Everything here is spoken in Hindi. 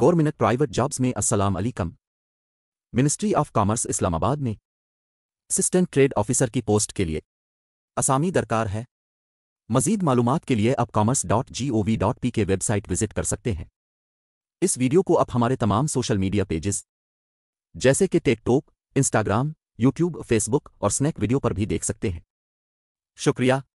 गवर्नमेंट प्राइवेट जॉब्स में असलम अलीकम मिनिस्ट्री ऑफ कॉमर्स इस्लामाबाद में असिस्टेंट ट्रेड ऑफिसर की पोस्ट के लिए असामी दरकार है मजीद मालूम के लिए आप commerce dot G O V dot P K website visit कर सकते हैं इस वीडियो को आप हमारे तमाम सोशल मीडिया पेजेस जैसे कि टिकटॉक इंस्टाग्राम यूट्यूब फेसबुक और स्नैक वीडियो पर भी देख सकते हैं शुक्रिया